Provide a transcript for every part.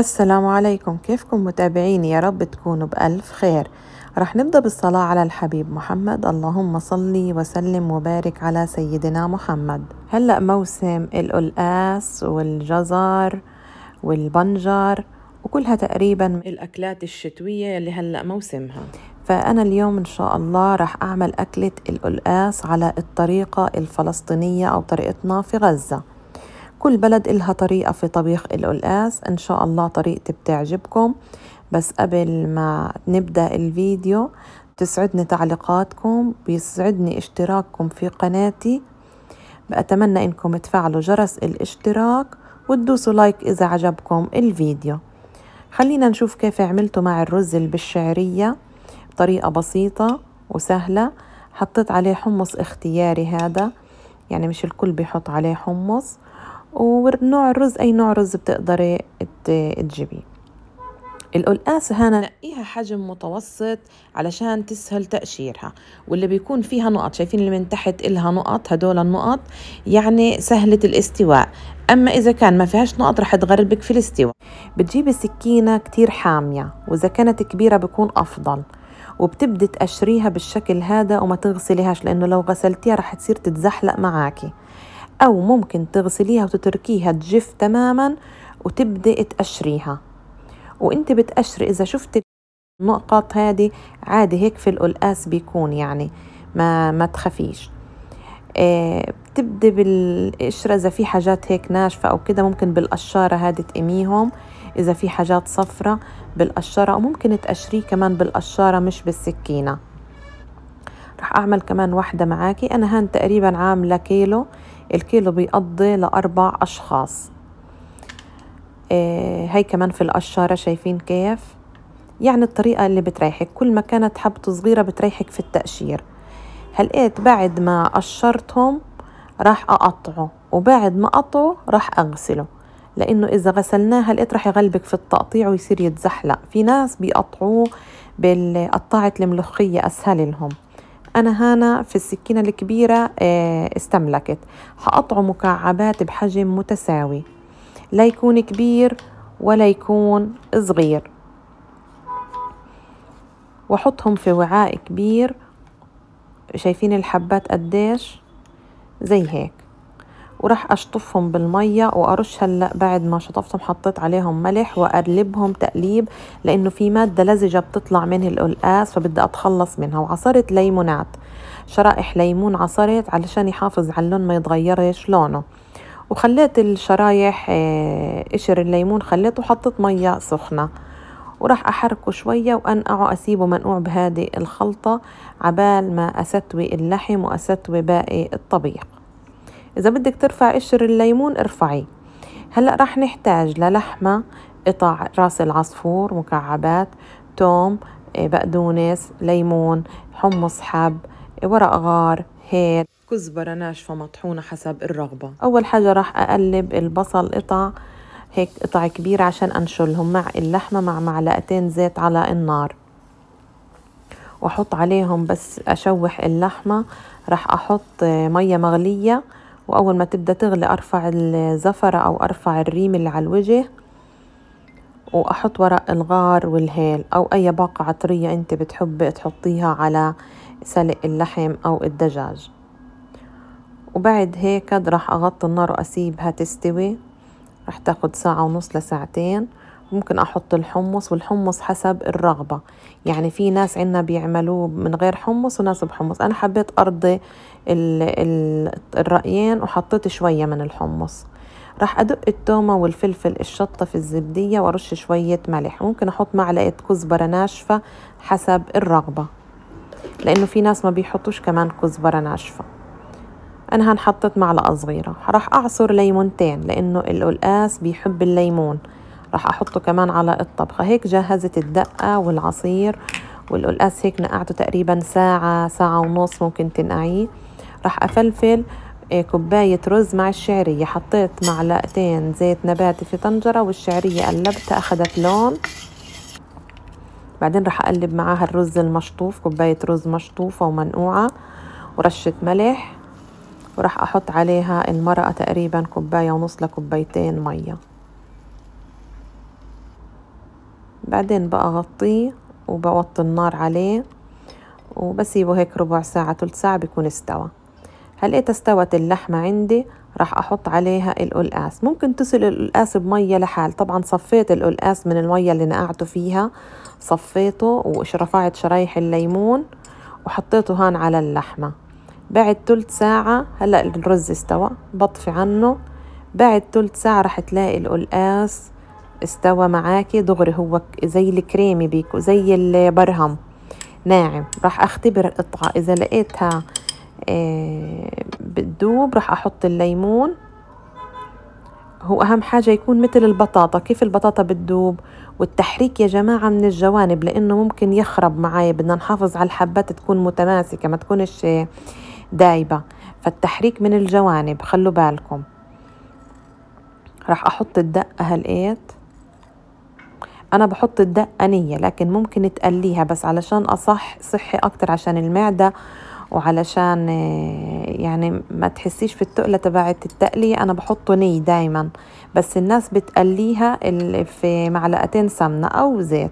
السلام عليكم كيفكم متابعيني يا رب تكونوا بألف خير رح نبدأ بالصلاة على الحبيب محمد اللهم صلي وسلم وبارك على سيدنا محمد هلأ موسم القلقاس والجزر والبنجر وكلها تقريبا الأكلات الشتوية اللي هلأ موسمها فأنا اليوم إن شاء الله رح أعمل أكلة القلقاس على الطريقة الفلسطينية أو طريقتنا في غزة كل بلد إلها طريقة في طبيخ القلقاس إن شاء الله طريقتي بتعجبكم بس قبل ما نبدأ الفيديو تسعدني تعليقاتكم بيسعدني اشتراككم في قناتي بأتمنى إنكم تفعلوا جرس الاشتراك وتدوسوا لايك إذا عجبكم الفيديو خلينا نشوف كيف عملته مع الرز بالشعرية بطريقة بسيطة وسهلة حطيت عليه حمص اختياري هذا يعني مش الكل بيحط عليه حمص ونوع الرز أي نوع رز بتقدري تجيبيه القلقاس هنا نقيها حجم متوسط علشان تسهل تقشيرها واللي بيكون فيها نقط شايفين اللي من تحت إلها نقط هدول النقط يعني سهلة الاستواء أما إذا كان ما فيهاش نقط رح تغربك في الاستواء بتجيبي سكينة كتير حامية وإذا كانت كبيرة بيكون أفضل وبتبدي تقشريها بالشكل هذا وما تغسليهاش لأنه لو غسلتيها رح تصير تتزحلق معاكي أو ممكن تغسليها وتتركيها تجف تماما وتبدأ تقشريها وانت بتقشري إذا شفت النقط هذه عادي هيك في القلقاس بيكون يعني ما ما تخافيش آه بتبدي بالقشرة إذا في حاجات هيك ناشفة أو كده ممكن بالقشارة هادي تقيميهم إذا في حاجات صفرة بالقشارة وممكن تقشريه كمان بالقشارة مش بالسكينة رح أعمل كمان واحدة معاكي أنا هان تقريبا عاملة كيلو الكيلو بيقضي لأربع أشخاص آه، هاي كمان في القشارة شايفين كيف يعني الطريقة اللي بتريحك كل ما كانت حبة صغيرة بتريحك في التقشير هلقيت إيه، بعد ما قشرتهم راح أقطعه وبعد ما أقطعه راح أغسله لأنه إذا غسلناه هلقيت إيه راح يغلبك في التقطيع ويصير يتزحلق في ناس بيقطعوه بالقطاعة الملوخية أسهل لهم أنا هنا في السكينة الكبيرة آه، استملكت هقطعه مكعبات بحجم متساوي لا يكون كبير ولا يكون صغير وحطهم في وعاء كبير شايفين الحبات قديش زي هيك وراح اشطفهم بالمية وارش هلا بعد ما شطفتهم حطيت عليهم ملح واقلبهم تقليب لانه في مادة لزجة بتطلع من القلقاس فبدي اتخلص منها وعصرت ليمونات شرائح ليمون عصرت علشان يحافظ على اللون ما يتغيرش لونه وخليت الشرايح آه، قشر الليمون خليته وحطيت مية سخنة وراح أحركه شوية وأنقعه أسيبه منقوع بهذه الخلطة عبال ما أستوي اللحم وأستوي باقي الطبيخ إذا بدك ترفع قشر الليمون ارفعيه هلأ راح نحتاج للحمة قطع راس العصفور مكعبات توم إيه، بقدونس ليمون حمص حب ورق غار هيل كزبرة ناشفة مطحونة حسب الرغبة أول حاجة راح أقلب البصل قطع هيك قطع كبيرة عشان أنشلهم مع اللحمة مع معلقتين زيت على النار وأحط عليهم بس أشوح اللحمة راح أحط مية مغلية وأول ما تبدأ تغلي أرفع الزفرة أو أرفع الريم اللي على الوجه وأحط ورق الغار والهيل أو أي باقة عطرية أنت بتحبي تحطيها على سلق اللحم أو الدجاج وبعد هيك راح أغطي النار وأسيبها تستوي راح تاخد ساعة ونص لساعتين ممكن احط الحمص والحمص حسب الرغبه يعني في ناس عندنا بيعملوه من غير حمص وناس بحمص انا حبيت ارضي الرأيين وحطيت شويه من الحمص راح ادق التومة والفلفل الشطة في الزبدية وارش شوية ملح ممكن احط معلقة كزبرة ناشفة حسب الرغبة لانه في ناس ما بيحطوش كمان كزبرة ناشفة انا هنحطت معلقة صغيرة راح اعصر ليمونتين لانه القلقاس بيحب الليمون راح احطه كمان على الطبخة هيك جهزت الدقة والعصير والقلقاس هيك نقعته تقريبا ساعة ساعة ونص ممكن تنقعيه راح افلفل آه، كوباية رز مع الشعرية حطيت معلقتين زيت نباتي في طنجرة والشعرية قلبتها أخدت لون بعدين راح أقلب معاها الرز المشطوف كوباية رز مشطوفة ومنقوعة ورشة ملح وراح أحط عليها المرقة تقريبا كوباية ونص لكوبايتين مية بعدين بغطيه وبوطي النار عليه وبسيبه هيك ربع ساعة تلت ساعة بيكون استوى هلقيت استوت اللحمة عندي راح أحط عليها القلقاس ممكن تسل القلقاس بمية لحال طبعا صفيت القلقاس من المية اللي نقعته فيها صفيته ورفعت شرايح الليمون وحطيته هان على اللحمة بعد تلت ساعة هلأ الرز استوى بطفي عنه بعد تلت ساعة راح تلاقي القلقاس استوى معاكي دغري هو زي الكريمي بيكو زي البرهم ناعم راح اختبر القطعة اذا لقيتها آه، بتدوب راح احط الليمون هو اهم حاجة يكون مثل البطاطا كيف البطاطا بتدوب والتحريك يا جماعة من الجوانب لانه ممكن يخرب معايا بدنا نحافظ على الحبات تكون متماسكة ما تكونش آه، دايبة فالتحريك من الجوانب خلوا بالكم راح احط الدقة هالقيت انا بحط الدقه نيه لكن ممكن تقليها بس علشان اصح صحي اكتر عشان المعده وعلشان آه، يعني ما تحسيش في التقله تبعت التقليه انا بحطه ني دايما بس الناس بتقليها في معلقتين سمنه او زيت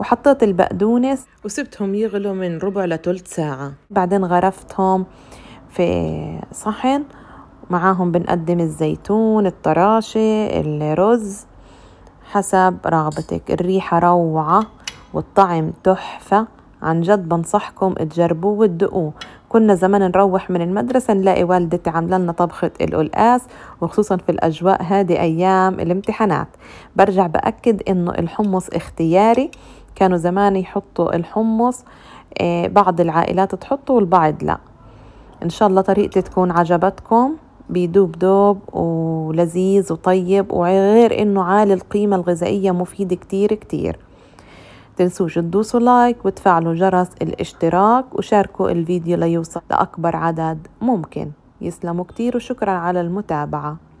وحطيت البقدونس وسبتهم يغلوا من ربع لثلث ساعه بعدين غرفتهم في صحن معاهم بنقدم الزيتون الطراشة الرز حسب رغبتك الريحة روعة والطعم تحفة عن جد بنصحكم تجربوه وتدقوه كنا زمان نروح من المدرسة نلاقي والدتي عاملة لنا طبخة القلقاس وخصوصا في الأجواء هذه أيام الامتحانات برجع بأكد إنه الحمص اختياري كانوا زمان يحطوا الحمص إيه، بعض العائلات تحطه والبعض لا إن شاء الله طريقتي تكون عجبتكم بيدوب دوب ولذيذ وطيب وغير انه عالي القيمة الغذائية مفيد كتير كتير تنسوش تدوسوا لايك وتفعلوا جرس الاشتراك وشاركوا الفيديو ليوصل لأكبر عدد ممكن يسلموا كتير وشكرا على المتابعة